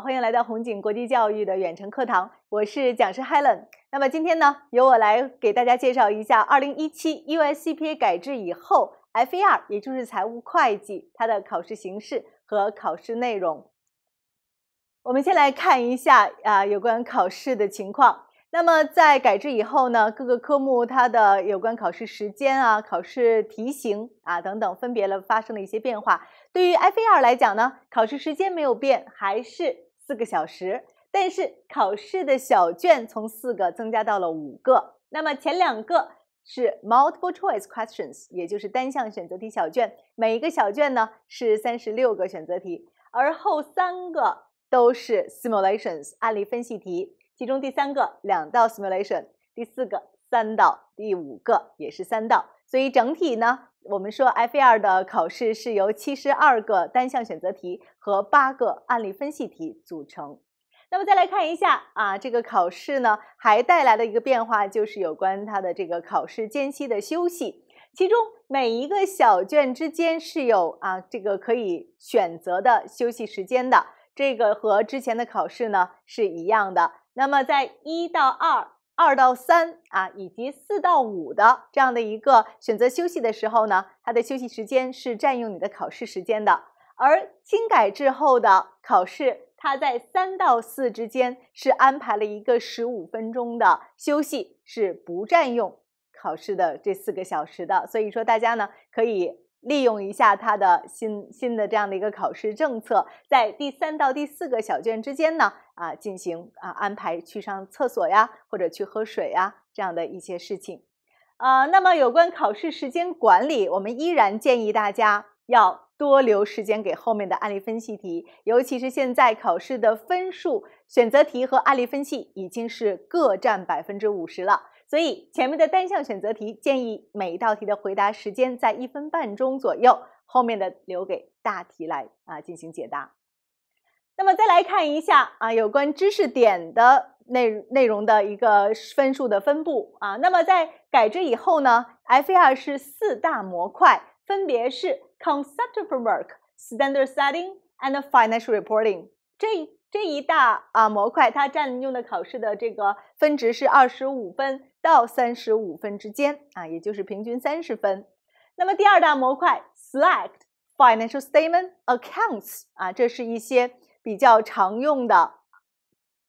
欢迎来到红景国际教育的远程课堂，我是讲师 Helen。那么今天呢，由我来给大家介绍一下二零一七 USCPA 改制以后 FAR，也就是财务会计它的考试形式和考试内容。我们先来看一下啊，有关考试的情况。那么在改制以后呢，各个科目它的有关考试时间啊、考试题型啊等等，分别了发生了一些变化。对于 FAR 来讲呢，考试时间没有变，还是。四个小时，但是考试的小卷从四个增加到了五个。那么前两个是 multiple choice questions，也就是单项选择题小卷，每一个小卷呢是三十六个选择题。而后三个都是 simulations 案例分析题，其中第三个两道 simulation，第四个三道，第五个也是三道。所以整体呢，我们说 f 二 r 的考试是由七十二个单项选择题和八个案例分析题组成。那么再来看一下啊，这个考试呢还带来的一个变化就是有关它的这个考试间隙的休息，其中每一个小卷之间是有啊这个可以选择的休息时间的，这个和之前的考试呢是一样的。那么在一到二。二到三啊，以及四到五的这样的一个选择休息的时候呢，它的休息时间是占用你的考试时间的。而新改之后的考试，它在三到四之间是安排了一个十五分钟的休息，是不占用考试的这四个小时的。所以说，大家呢可以。利用一下他的新新的这样的一个考试政策，在第三到第四个小卷之间呢，啊，进行啊安排去上厕所呀，或者去喝水呀，这样的一些事情。啊，那么有关考试时间管理，我们依然建议大家要多留时间给后面的案例分析题，尤其是现在考试的分数，选择题和案例分析已经是各占百分之五十了。所以前面的单项选择题建议每一道题的回答时间在一分半钟左右，后面的留给大题来啊进行解答。那么再来看一下啊有关知识点的内内容的一个分数的分布啊。那么在改制以后呢，FAR 是四大模块，分别是 Conceptual r w o r k Standard Setting and Financial Reporting。这这一大啊模块它占用的考试的这个分值是二十五分。到三十五分之间啊，也就是平均三十分。那么第二大模块，select financial statement accounts 啊，这是一些比较常用的、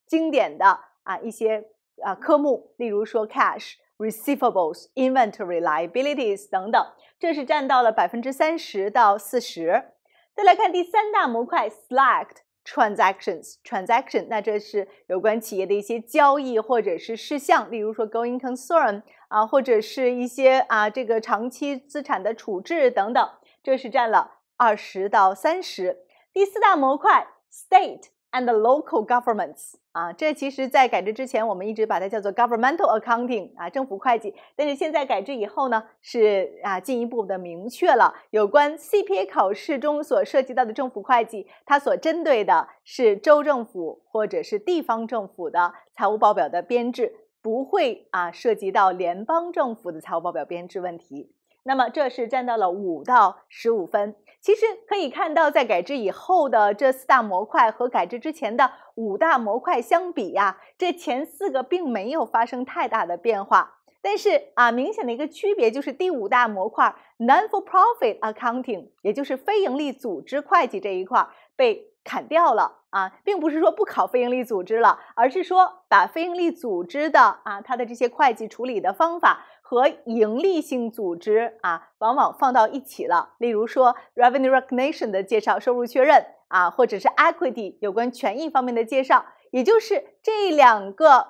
经典的啊一些啊科目，例如说 cash、receivables、inventory、liabilities 等等，这是占到了百分之三十到四十。再来看第三大模块，select。transactions transaction，那这是有关企业的一些交易或者是事项，例如说 going concern 啊，或者是一些啊这个长期资产的处置等等，这是占了二十到三十。第四大模块 state。and local governments 啊，这其实，在改制之前，我们一直把它叫做 governmental accounting 啊，政府会计。但是现在改制以后呢，是啊，进一步的明确了有关 CPA 考试中所涉及到的政府会计，它所针对的是州政府或者是地方政府的财务报表的编制，不会啊涉及到联邦政府的财务报表编制问题。那么，这是占到了五到十五分。其实可以看到，在改制以后的这四大模块和改制之前的五大模块相比呀，这前四个并没有发生太大的变化。但是啊，明显的一个区别就是第五大模块 non-for-profit accounting，也就是非营利组织会计这一块被砍掉了啊，并不是说不考非营利组织了，而是说把非营利组织的啊它的这些会计处理的方法。和盈利性组织啊，往往放到一起了。例如说，revenue recognition 的介绍，收入确认啊，或者是 equity 有关权益方面的介绍，也就是这两个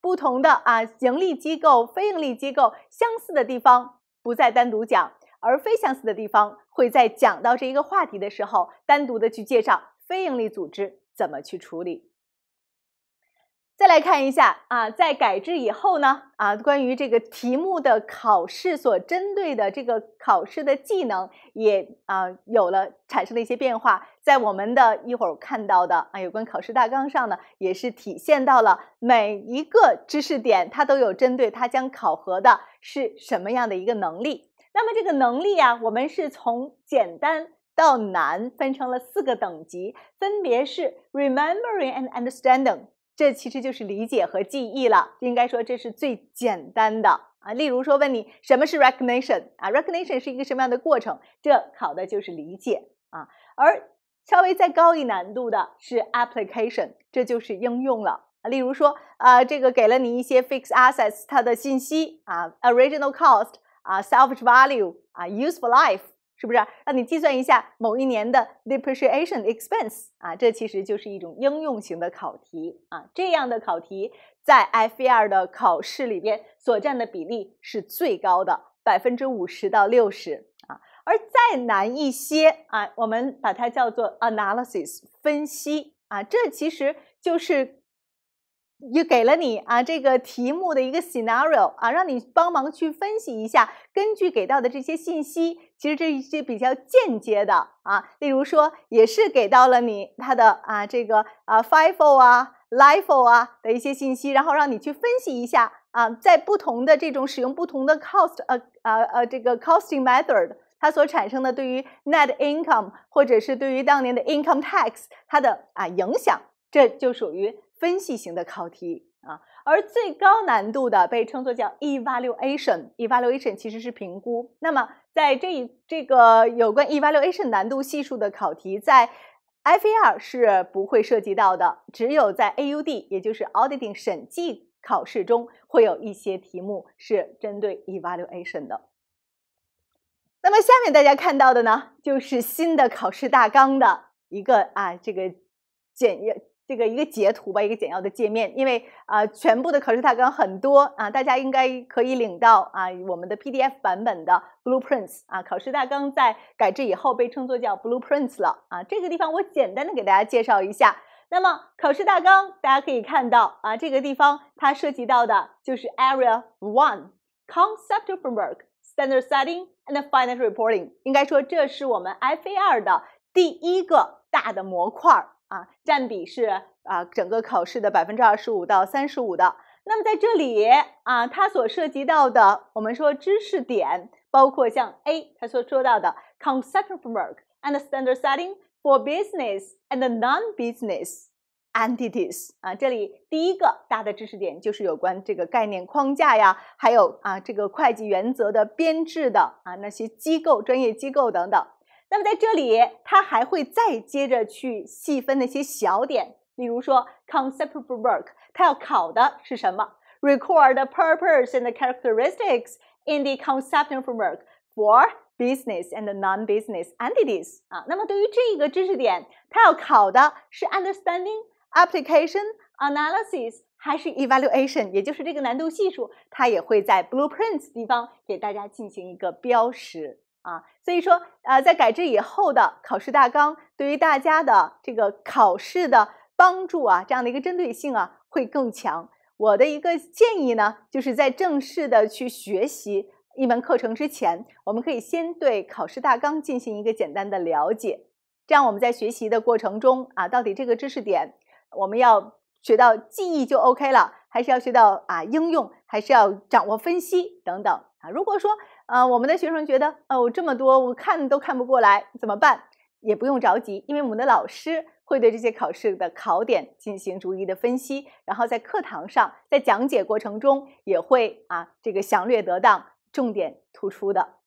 不同的啊，盈利机构、非盈利机构相似的地方不再单独讲，而非相似的地方会在讲到这一个话题的时候，单独的去介绍非盈利组织怎么去处理。再来看一下啊，在改制以后呢，啊，关于这个题目的考试所针对的这个考试的技能，也啊有了产生了一些变化。在我们的一会儿看到的啊，有关考试大纲上呢，也是体现到了每一个知识点，它都有针对它将考核的是什么样的一个能力。那么这个能力啊，我们是从简单到难分成了四个等级，分别是 Remembering and Understanding。这其实就是理解和记忆了，应该说这是最简单的啊。例如说，问你什么是 recognition 啊，recognition 是一个什么样的过程，这考的就是理解啊。而稍微再高一难度的是 application，这就是应用了啊。例如说，呃，这个给了你一些 fixed assets 它的信息啊，original cost 啊，salvage value 啊，useful life。是不是让你计算一下某一年的 depreciation expense 啊？这其实就是一种应用型的考题啊。这样的考题在 F e R 的考试里边所占的比例是最高的，百分之五十到六十啊。而再难一些啊，我们把它叫做 analysis 分析啊。这其实就是也给了你啊这个题目的一个 scenario 啊，让你帮忙去分析一下，根据给到的这些信息。其实这一些比较间接的啊，例如说，也是给到了你它的啊这个啊 fifo 啊 lifo 啊的一些信息，然后让你去分析一下啊，在不同的这种使用不同的 cost 呃呃呃这个 costing method 它所产生的对于 net income 或者是对于当年的 income tax 它的啊影响，这就属于分析型的考题啊。而最高难度的被称作叫 evaluation，evaluation 其实是评估。那么，在这一这个有关 evaluation 难度系数的考题，在 F A R 是不会涉及到的，只有在 A U D，也就是 auditing 审计考试中，会有一些题目是针对 evaluation 的。那么下面大家看到的呢，就是新的考试大纲的一个啊这个检验。这个一个截图吧，一个简要的界面，因为啊，全部的考试大纲很多啊，大家应该可以领到啊，我们的 PDF 版本的 Blueprints 啊，考试大纲在改制以后被称作叫 Blueprints 了啊。这个地方我简单的给大家介绍一下。那么考试大纲大家可以看到啊，这个地方它涉及到的就是 Area One c o n c e p t Framework Standard Setting and Financial Reporting。应该说这是我们 FAR 的第一个大的模块。啊，占比是啊整个考试的百分之二十五到三十五的。那么在这里啊，它所涉及到的我们说知识点，包括像 A 它所说到的 concept framework and standard setting for business and non-business entities 啊，这里第一个大的知识点就是有关这个概念框架呀，还有啊这个会计原则的编制的啊那些机构、专业机构等等。那么在这里，它还会再接着去细分那些小点，比如说 conceptual r w o r k 它要考的是什么？Record the purpose and characteristics in the conceptual framework for business and non-business entities。啊，那么对于这一个知识点，它要考的是 understanding、application、analysis 还是 evaluation？也就是这个难度系数，它也会在 blueprints 地方给大家进行一个标识。啊，所以说啊，在改制以后的考试大纲，对于大家的这个考试的帮助啊，这样的一个针对性啊，会更强。我的一个建议呢，就是在正式的去学习一门课程之前，我们可以先对考试大纲进行一个简单的了解，这样我们在学习的过程中啊，到底这个知识点我们要。学到记忆就 OK 了，还是要学到啊应用，还是要掌握分析等等啊。如果说呃我们的学生觉得哦这么多我看都看不过来，怎么办？也不用着急，因为我们的老师会对这些考试的考点进行逐一的分析，然后在课堂上在讲解过程中也会啊这个详略得当，重点突出的。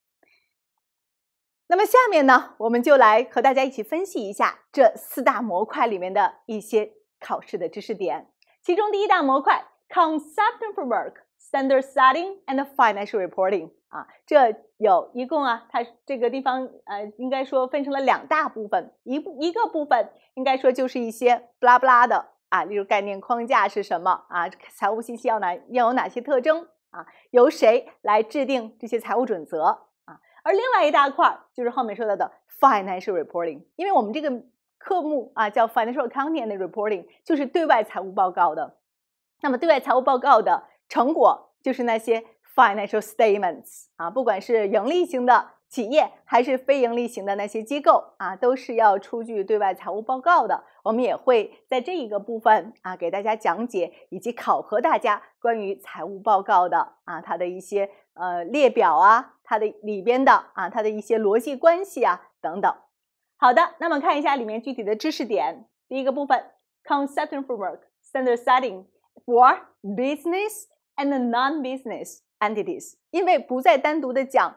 那么下面呢，我们就来和大家一起分析一下这四大模块里面的一些。考试的知识点，其中第一大模块 concept framework, standard setting, and financial reporting 啊，这有一共啊，它这个地方呃，应该说分成了两大部分，一一个部分应该说就是一些不拉不拉的啊，例如概念框架是什么啊，财务信息要哪要有哪些特征啊，由谁来制定这些财务准则啊，而另外一大块就是后面说到的 financial reporting，因为我们这个。科目啊，叫 Financial Accounting and Reporting，就是对外财务报告的。那么，对外财务报告的成果就是那些 Financial Statements 啊，不管是盈利型的企业还是非盈利型的那些机构啊，都是要出具对外财务报告的。我们也会在这一个部分啊，给大家讲解以及考核大家关于财务报告的啊，它的一些呃列表啊，它的里边的啊，它的一些逻辑关系啊等等。好的，那么看一下里面具体的知识点。第一个部分 c o n c e p t u n l framework standard setting for business and non-business entities。因为不再单独的讲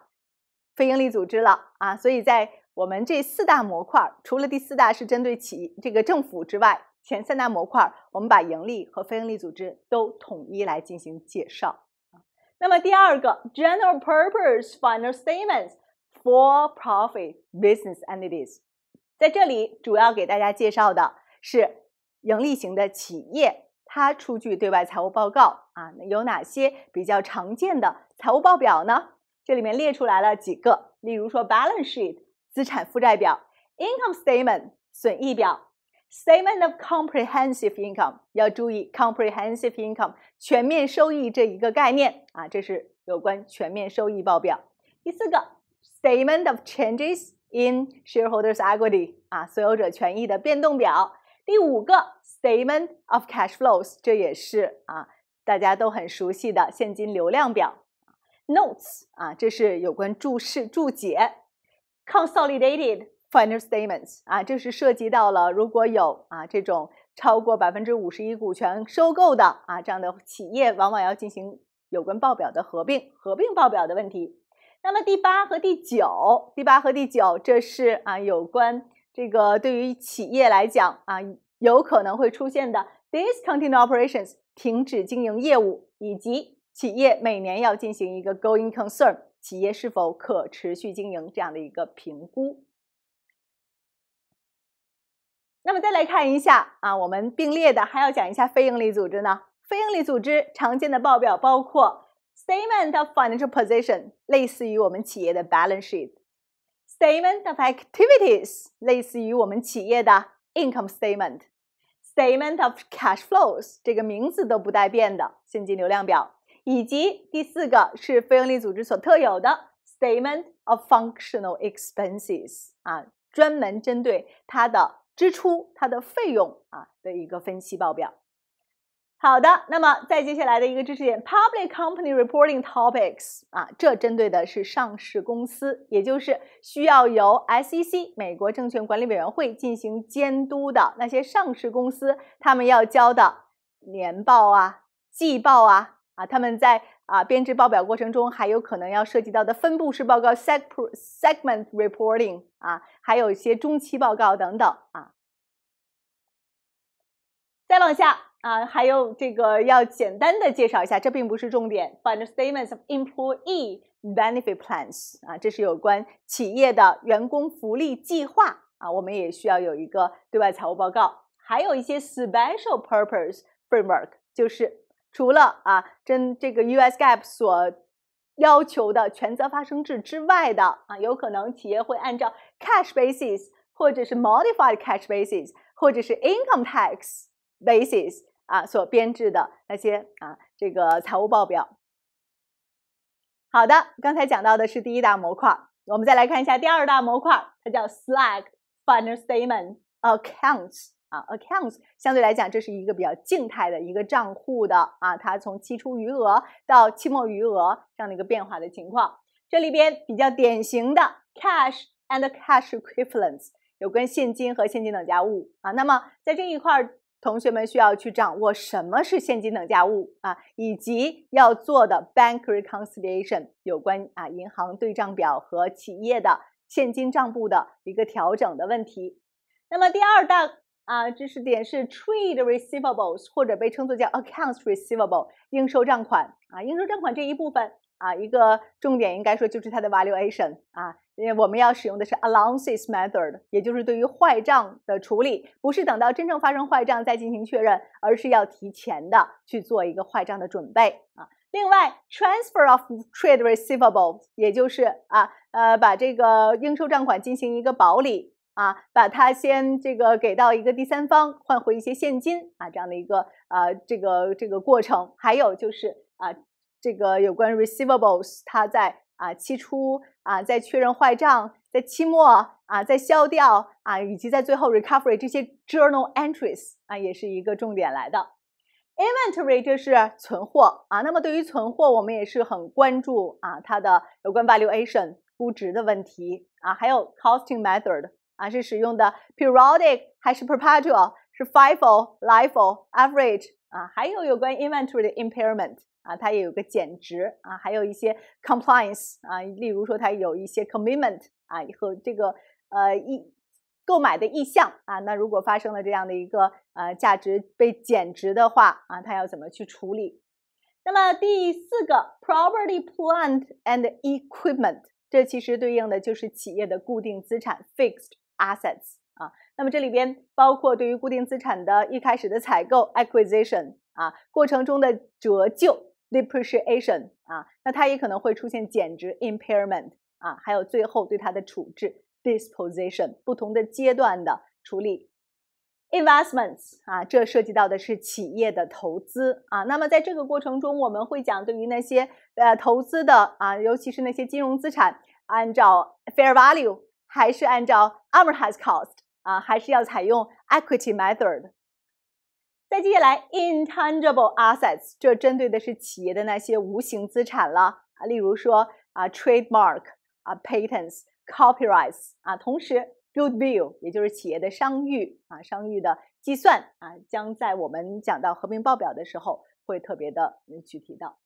非营利组织了啊，所以在我们这四大模块，除了第四大是针对企这个政府之外，前三大模块我们把盈利和非营利组织都统一来进行介绍。那么第二个，general purpose f i n a l statements for profit business entities。在这里，主要给大家介绍的是盈利型的企业，它出具对外财务报告啊，有哪些比较常见的财务报表呢？这里面列出来了几个，例如说 balance sheet 资产负债表，income statement 损益表，statement of comprehensive income 要注意 comprehensive income 全面收益这一个概念啊，这是有关全面收益报表。第四个，statement of changes。In shareholders' equity 啊，所有者权益的变动表。第五个，Statement of Cash Flows，这也是啊大家都很熟悉的现金流量表。Notes 啊，这是有关注释注解。Consolidated financial statements 啊，这是涉及到了如果有啊这种超过百分之五十一股权收购的啊这样的企业，往往要进行有关报表的合并，合并报表的问题。那么第八和第九，第八和第九，这是啊有关这个对于企业来讲啊有可能会出现的 d i s c o n t i n u e n operations 停止经营业务，以及企业每年要进行一个 going concern 企业是否可持续经营这样的一个评估。那么再来看一下啊，我们并列的还要讲一下非营利组织呢。非营利组织常见的报表包括。Statement of financial position 类似于我们企业的 balance sheet，Statement of activities 类似于我们企业的 income statement，Statement of cash flows 这个名字都不带变的现金流量表，以及第四个是非营利组织所特有的 Statement of functional expenses 啊，专门针对它的支出、它的费用啊的一个分析报表。好的，那么再接下来的一个知识点，public company reporting topics 啊，这针对的是上市公司，也就是需要由 SEC 美国证券管理委员会进行监督的那些上市公司，他们要交的年报啊、季报啊，啊，他们在啊编制报表过程中还有可能要涉及到的分布式报告、segment reporting 啊，还有一些中期报告等等啊。再往下。啊，还有这个要简单的介绍一下，这并不是重点。f i n d statements of employee benefit plans，啊，这是有关企业的员工福利计划啊，我们也需要有一个对外财务报告。还有一些 special purpose framework，就是除了啊，真这个 U.S. GAAP 所要求的权责发生制之外的啊，有可能企业会按照 cash basis，或者是 modified cash basis，或者是 income tax basis。啊，所编制的那些啊，这个财务报表。好的，刚才讲到的是第一大模块，我们再来看一下第二大模块，它叫 Slag Fund Statement Accounts 啊，Accounts 相对来讲，这是一个比较静态的一个账户的啊，它从期初余额到期末余额这样的一个变化的情况。这里边比较典型的 Cash and Cash Equivalents 有关现金和现金等价物啊，那么在这一块。同学们需要去掌握什么是现金等价物啊，以及要做的 bank reconciliation 有关啊银行对账表和企业的现金账簿的一个调整的问题。那么第二大啊知识点是 trade receivables，或者被称作叫 accounts receivable 应收账款啊，应收账款这一部分。啊，一个重点应该说就是它的 valuation 啊，因为我们要使用的是 allowance method，也就是对于坏账的处理，不是等到真正发生坏账再进行确认，而是要提前的去做一个坏账的准备啊。另外，transfer of trade receivables，也就是啊呃把这个应收账款进行一个保理啊，把它先这个给到一个第三方换回一些现金啊这样的一个啊这个这个过程，还有就是啊。这个有关 receivables，它在啊期初啊在确认坏账，在期末啊在销掉啊，以及在最后 recovery 这些 journal entries 啊也是一个重点来的。Inventory 这是存货啊，那么对于存货我们也是很关注啊它的有关 valuation 估值的问题啊，还有 costing method 啊是使用的 periodic 还是 perpetual？是 FIFO、LIFO、Average 啊，还有有关于 Inventory 的 impairment 啊，它也有个减值啊，还有一些 Compliance 啊，例如说它有一些 Commitment 啊和这个呃意购买的意向啊，那如果发生了这样的一个呃价值被减值的话啊，它要怎么去处理？那么第四个 Property、Plant and Equipment，这其实对应的就是企业的固定资产 Fixed Assets。啊，那么这里边包括对于固定资产的一开始的采购 （acquisition） 啊，过程中的折旧 （depreciation） 啊，那它也可能会出现减值 （impairment） 啊，还有最后对它的处置 （disposition） 不同的阶段的处理。Investments 啊，这涉及到的是企业的投资啊。那么在这个过程中，我们会讲对于那些呃投资的啊，尤其是那些金融资产，按照 fair value 还是按照 amortized cost。啊，还是要采用 equity method。再接下来，intangible assets，这针对的是企业的那些无形资产了啊，例如说啊，trademark、啊，patents、copyrights 啊，同时 goodwill，也就是企业的商誉啊，商誉的计算啊，将在我们讲到合并报表的时候会特别的去提到。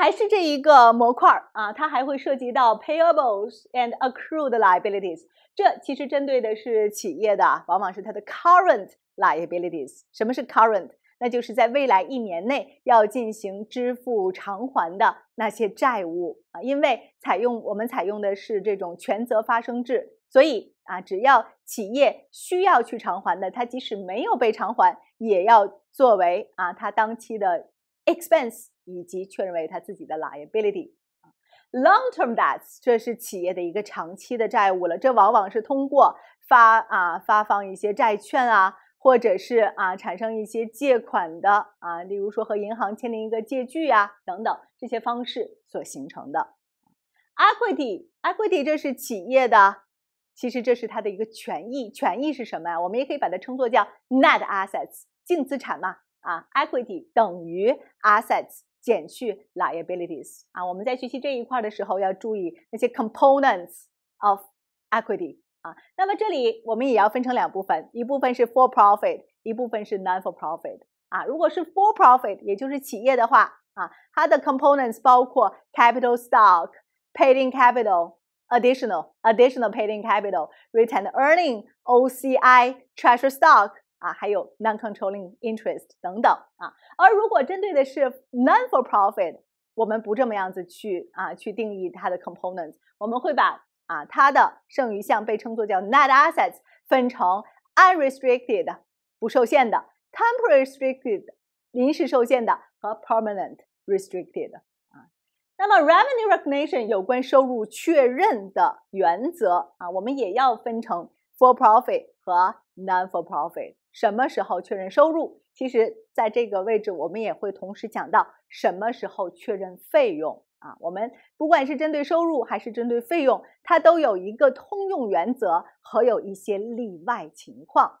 还是这一个模块啊，它还会涉及到 payables and accrued liabilities。这其实针对的是企业的，往往是它的 current liabilities。什么是 current？那就是在未来一年内要进行支付偿还的那些债务啊。因为采用我们采用的是这种权责发生制，所以啊，只要企业需要去偿还的，它即使没有被偿还，也要作为啊它当期的 expense。以及确认为他自己的 liability，long-term debts 这是企业的一个长期的债务了，这往往是通过发啊发放一些债券啊，或者是啊产生一些借款的啊，例如说和银行签订一个借据呀等等这些方式所形成的。equity equity 这是企业的，其实这是它的一个权益，权益是什么呀？我们也可以把它称作叫 net assets 净资产嘛啊，equity 等于 assets。减去 liabilities 啊。我们在学习这一块的时候要注意那些 components of equity 啊。那么这里我们也要分成两部分，一部分是 for profit，一部分是 non for profit 啊。如果是 for profit，也就是企业的话啊，它的 components 包括 capital stock、paid in capital。additional additional paid in capital, retained earning, OCI, treasury stock, 啊，还有 non-controlling interest 等等啊。而如果针对的是 non-for-profit，我们不这么样子去啊去定义它的 components。我们会把啊它的剩余项被称作叫 net assets，分成 unrestricted 不受限的、temporary restricted 临时受限的和 permanent restricted 啊。那么 revenue recognition 有关收入确认的原则啊，我们也要分成 for-profit 和 non-for-profit。什么时候确认收入？其实，在这个位置，我们也会同时讲到什么时候确认费用。啊，我们不管是针对收入还是针对费用，它都有一个通用原则和有一些例外情况。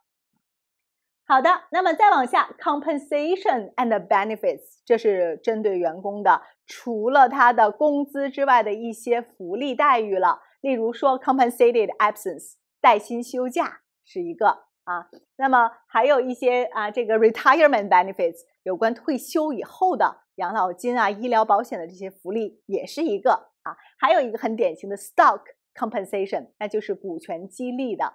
好的，那么再往下，compensation and benefits，这是针对员工的，除了他的工资之外的一些福利待遇了。例如说，compensated absence，带薪休假是一个。啊，那么还有一些啊，这个 retirement benefits 有关退休以后的养老金啊、医疗保险的这些福利也是一个啊，还有一个很典型的 stock compensation，那就是股权激励的。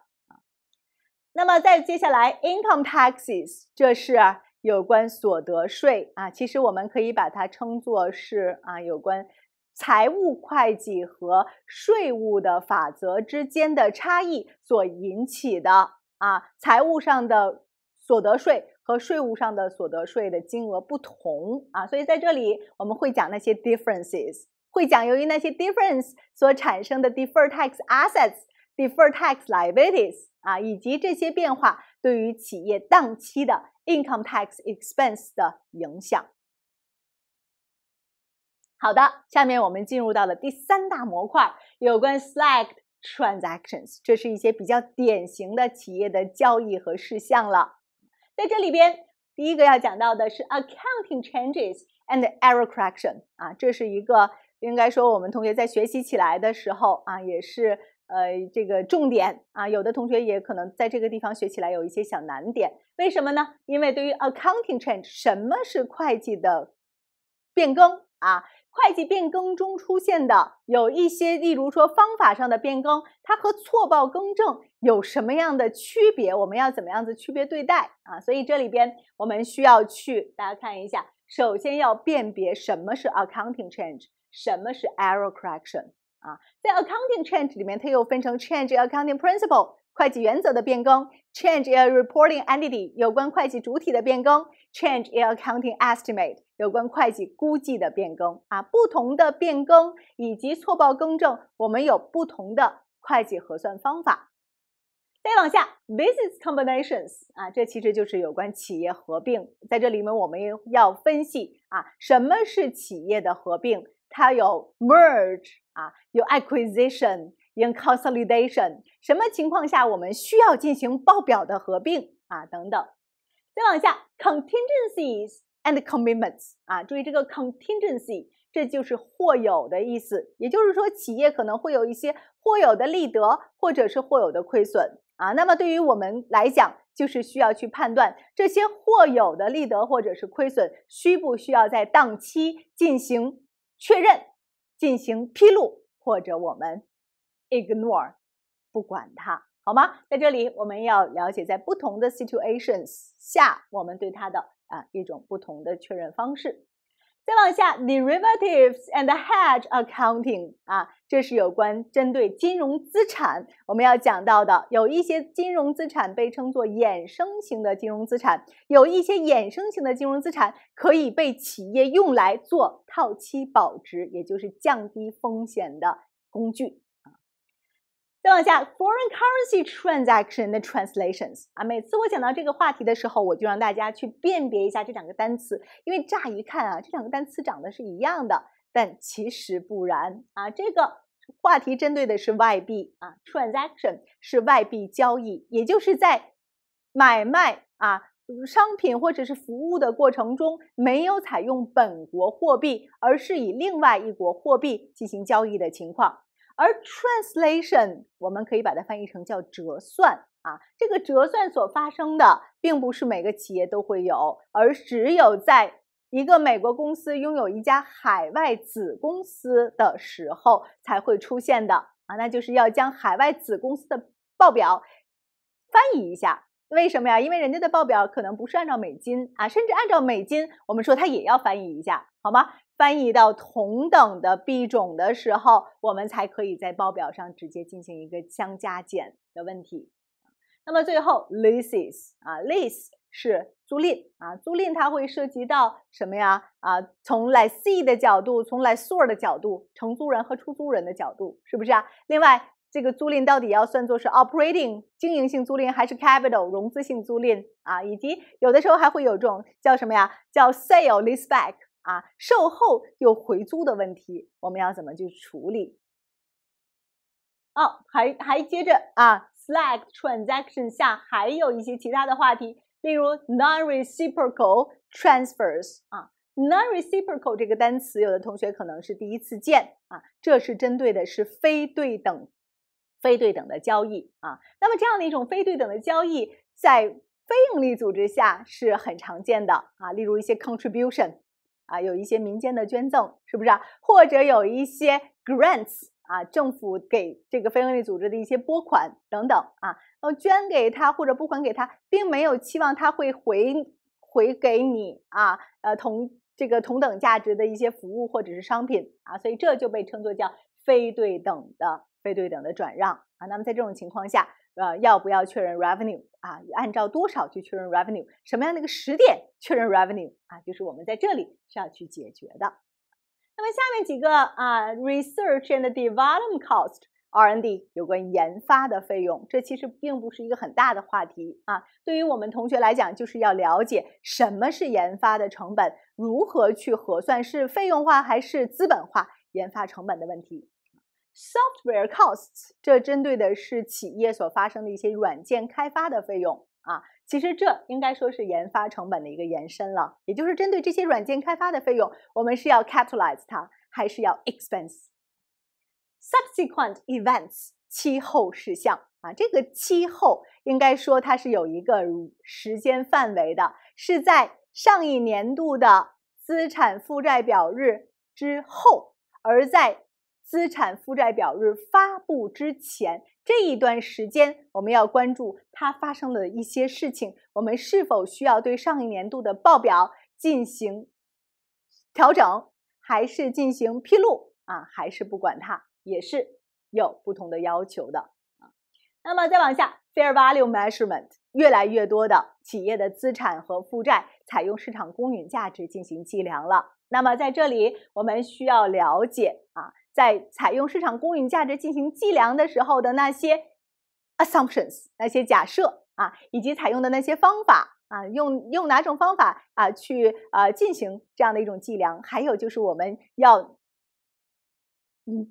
那么再接下来，income taxes，这是有关所得税啊。其实我们可以把它称作是啊，有关财务会计和税务的法则之间的差异所引起的。啊，财务上的所得税和税务上的所得税的金额不同啊，所以在这里我们会讲那些 differences，会讲由于那些 differences 所产生的 deferred tax assets、deferred tax liabilities 啊，以及这些变化对于企业当期的 income tax expense 的影响。好的，下面我们进入到了第三大模块，有关 select。Transactions，这是一些比较典型的企业的交易和事项了。在这里边，第一个要讲到的是 accounting changes and error correction 啊，这是一个应该说我们同学在学习起来的时候啊，也是呃这个重点啊。有的同学也可能在这个地方学起来有一些小难点，为什么呢？因为对于 accounting change，什么是会计的变更啊？会计变更中出现的有一些，例如说方法上的变更，它和错报更正有什么样的区别？我们要怎么样子区别对待啊？所以这里边我们需要去大家看一下，首先要辨别什么是 accounting change，什么是 error correction。啊，在 accounting change 里面，它又分成 change accounting principle。会计原则的变更，change a reporting entity 有关会计主体的变更，change a accounting estimate 有关会计估计的变更啊，不同的变更以及错报更正，我们有不同的会计核算方法。再往下，business combinations 啊，这其实就是有关企业合并，在这里面我们要分析啊，什么是企业的合并，它有 merge 啊，有 acquisition。In consolidation，什么情况下我们需要进行报表的合并啊？等等，再往下，contingencies and commitments 啊，注意这个 contingency，这就是或有的意思，也就是说企业可能会有一些或有的利得或者是或有的亏损啊。那么对于我们来讲，就是需要去判断这些或有的利得或者是亏损，需不需要在当期进行确认、进行披露，或者我们。Ignore，不管它，好吗？在这里，我们要了解在不同的 situations 下，我们对它的啊一种不同的确认方式。再往下，derivatives and hedge accounting，啊，这是有关针对金融资产我们要讲到的。有一些金融资产被称作衍生型的金融资产，有一些衍生型的金融资产可以被企业用来做套期保值，也就是降低风险的工具。再往下，foreign currency transaction 的 translations 啊，每次我讲到这个话题的时候，我就让大家去辨别一下这两个单词，因为乍一看啊，这两个单词长得是一样的，但其实不然啊。这个话题针对的是外币啊，transaction 是外币交易，也就是在买卖啊商品或者是服务的过程中，没有采用本国货币，而是以另外一国货币进行交易的情况。而 translation，我们可以把它翻译成叫折算啊。这个折算所发生的，并不是每个企业都会有，而只有在一个美国公司拥有一家海外子公司的时候才会出现的啊。那就是要将海外子公司的报表翻译一下。为什么呀？因为人家的报表可能不是按照美金啊，甚至按照美金，我们说它也要翻译一下，好吗？翻译到同等的币种的时候，我们才可以在报表上直接进行一个相加减的问题。那么最后，leases 啊 l e a s e 是租赁啊，租赁它会涉及到什么呀？啊，从 lease 的角度，从 l e a s o r 的角度，承租人和出租人的角度，是不是啊？另外，这个租赁到底要算作是 operating 经营性租赁还是 capital 融资性租赁啊？以及有的时候还会有这种叫什么呀？叫 sale leaseback。啊，售后又回租的问题，我们要怎么去处理？哦，还还接着啊 e l a c transaction 下还有一些其他的话题，例如 non-reciprocal transfers 啊，non-reciprocal 这个单词，有的同学可能是第一次见啊，这是针对的是非对等、非对等的交易啊。那么这样的一种非对等的交易，在非营利组织下是很常见的啊，例如一些 contribution。啊，有一些民间的捐赠，是不是？或者有一些 grants，啊，政府给这个非营利组织的一些拨款等等啊，呃，捐给他或者拨款给他，并没有期望他会回回给你啊，呃，同这个同等价值的一些服务或者是商品啊，所以这就被称作叫非对等的非对等的转让啊。那么在这种情况下。呃，要不要确认 revenue 啊？按照多少去确认 revenue？什么样的一个时点确认 revenue 啊？就是我们在这里需要去解决的。那么下面几个啊，research and development cost R N D 有关研发的费用，这其实并不是一个很大的话题啊。对于我们同学来讲，就是要了解什么是研发的成本，如何去核算是费用化还是资本化研发成本的问题。Software costs，这针对的是企业所发生的一些软件开发的费用啊。其实这应该说是研发成本的一个延伸了，也就是针对这些软件开发的费用，我们是要 capitalize 它，还是要 expense？Subsequent events，期后事项啊，这个期后应该说它是有一个时间范围的，是在上一年度的资产负债表日之后，而在。资产负债表日发布之前这一段时间，我们要关注它发生的一些事情。我们是否需要对上一年度的报表进行调整，还是进行披露啊？还是不管它，也是有不同的要求的。那么再往下，Fair Value Measurement，越来越多的企业的资产和负债采用市场公允价值进行计量了。那么在这里，我们需要了解啊。在采用市场公允价值进行计量的时候的那些 assumptions，那些假设啊，以及采用的那些方法啊，用用哪种方法啊去啊进行这样的一种计量，还有就是我们要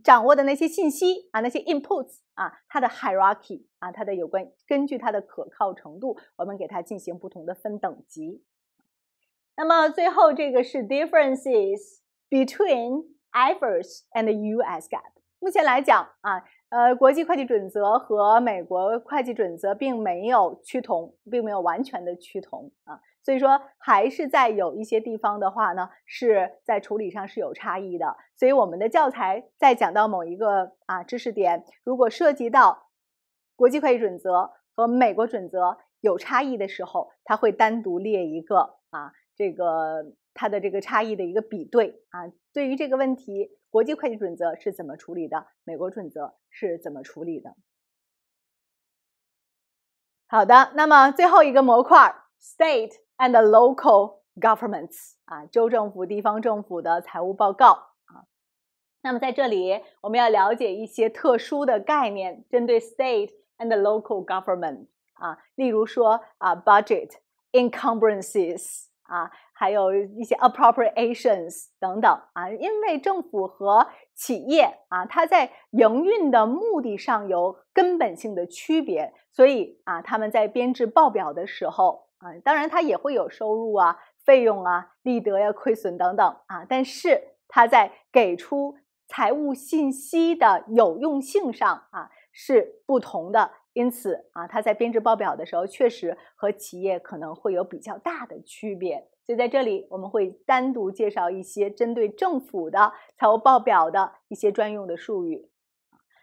掌握的那些信息啊，那些 inputs 啊，它的 hierarchy 啊，它的有关根据它的可靠程度，我们给它进行不同的分等级。那么最后这个是 differences between。e f r s and U.S. gap。目前来讲啊，呃，国际会计准则和美国会计准则并没有趋同，并没有完全的趋同啊，所以说还是在有一些地方的话呢，是在处理上是有差异的。所以我们的教材在讲到某一个啊知识点，如果涉及到国际会计准则和美国准则有差异的时候，它会单独列一个啊这个。它的这个差异的一个比对啊，对于这个问题，国际会计准则是怎么处理的？美国准则是怎么处理的？好的，那么最后一个模块，state and local governments 啊，州政府、地方政府的财务报告啊。那么在这里，我们要了解一些特殊的概念，针对 state and local government 啊，例如说啊，budget encumbrances 啊。还有一些 appropriations 等等啊，因为政府和企业啊，它在营运的目的上有根本性的区别，所以啊，他们在编制报表的时候啊，当然它也会有收入啊、费用啊、利得呀、亏损等等啊，但是它在给出财务信息的有用性上啊是不同的。因此啊，他在编制报表的时候，确实和企业可能会有比较大的区别。所以在这里，我们会单独介绍一些针对政府的财务报表的一些专用的术语。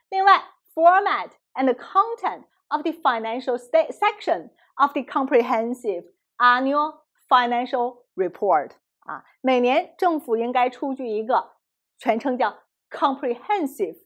另外，format and content of the financial s t a t e section of the comprehensive annual financial report 啊，每年政府应该出具一个全称叫 comprehensive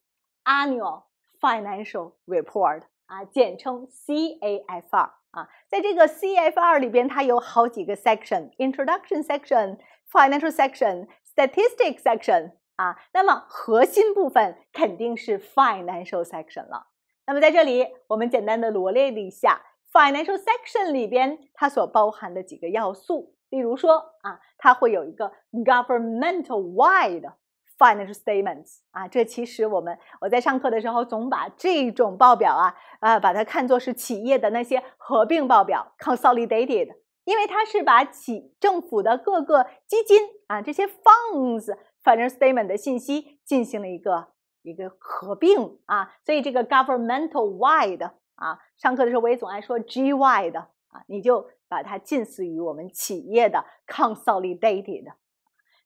annual financial report。啊，简称 C A F R 啊，在这个 C a F R 里边，它有好几个 section，introduction section、financial section、statistic section 啊。那么核心部分肯定是 financial section 了。那么在这里，我们简单的罗列了一下 financial section 里边它所包含的几个要素，比如说啊，它会有一个 governmental wide。Financial statements 啊，这其实我们我在上课的时候总把这种报表啊啊，把它看作是企业的那些合并报表 consolidated，因为它是把企政府的各个基金啊这些 funds financial statement 的信息进行了一个一个合并啊，所以这个 governmental wide 啊，上课的时候我也总爱说 gy 的啊，你就把它近似于我们企业的 consolidated。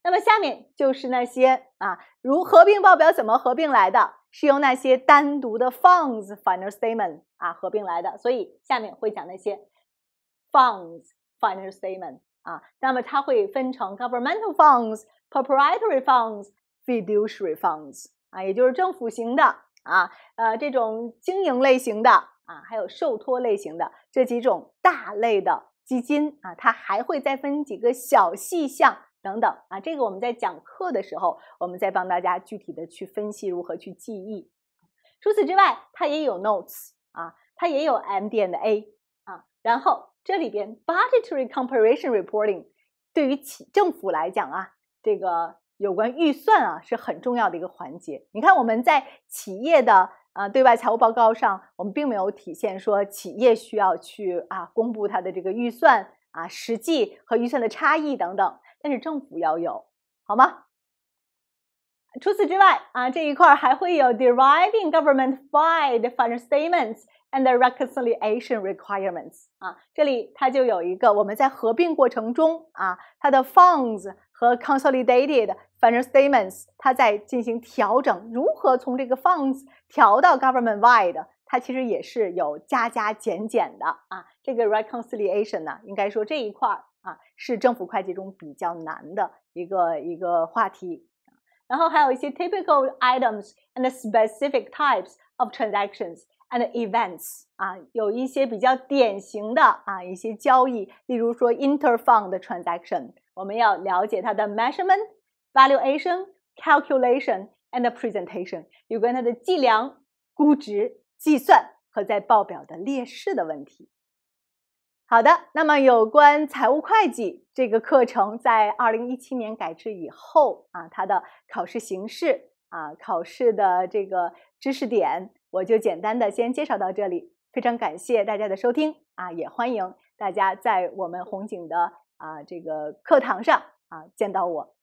那么下面就是那些啊如合并报表怎么合并来的是由那些单独的 funds final statement 啊合并来的所以下面会讲那些 funds final statement 啊那么它会分成 governmental funds proprietary funds fiduciary funds 啊也就是政府型的啊呃这种经营类型的啊还有受托类型的这几种大类的基金啊它还会再分几个小细项等等啊，这个我们在讲课的时候，我们再帮大家具体的去分析如何去记忆。除此之外，它也有 notes 啊，它也有 M 点的 A 啊。然后这里边 budgetary comparison reporting 对于企政府来讲啊，这个有关预算啊是很重要的一个环节。你看我们在企业的啊对外财务报告上，我们并没有体现说企业需要去啊公布它的这个预算啊实际和预算的差异等等。但是政府要有，好吗？除此之外啊，这一块还会有 deriving government-wide financial statements and reconciliation requirements。啊，这里它就有一个我们在合并过程中啊，它的 funds 和 consolidated financial statements 它在进行调整，如何从这个 funds 调到 government-wide，它其实也是有加加减减的啊。这个 reconciliation 呢，应该说这一块。啊，是政府会计中比较难的一个一个话题。然后还有一些 typical items and specific types of transactions and events。啊，有一些比较典型的啊一些交易，例如说 interfund transaction，我们要了解它的 measurement，valuation，calculation and presentation，有关它的计量、估值、计算和在报表的列示的问题。好的，那么有关财务会计这个课程，在二零一七年改制以后啊，它的考试形式啊，考试的这个知识点，我就简单的先介绍到这里。非常感谢大家的收听啊，也欢迎大家在我们红警的啊这个课堂上啊见到我。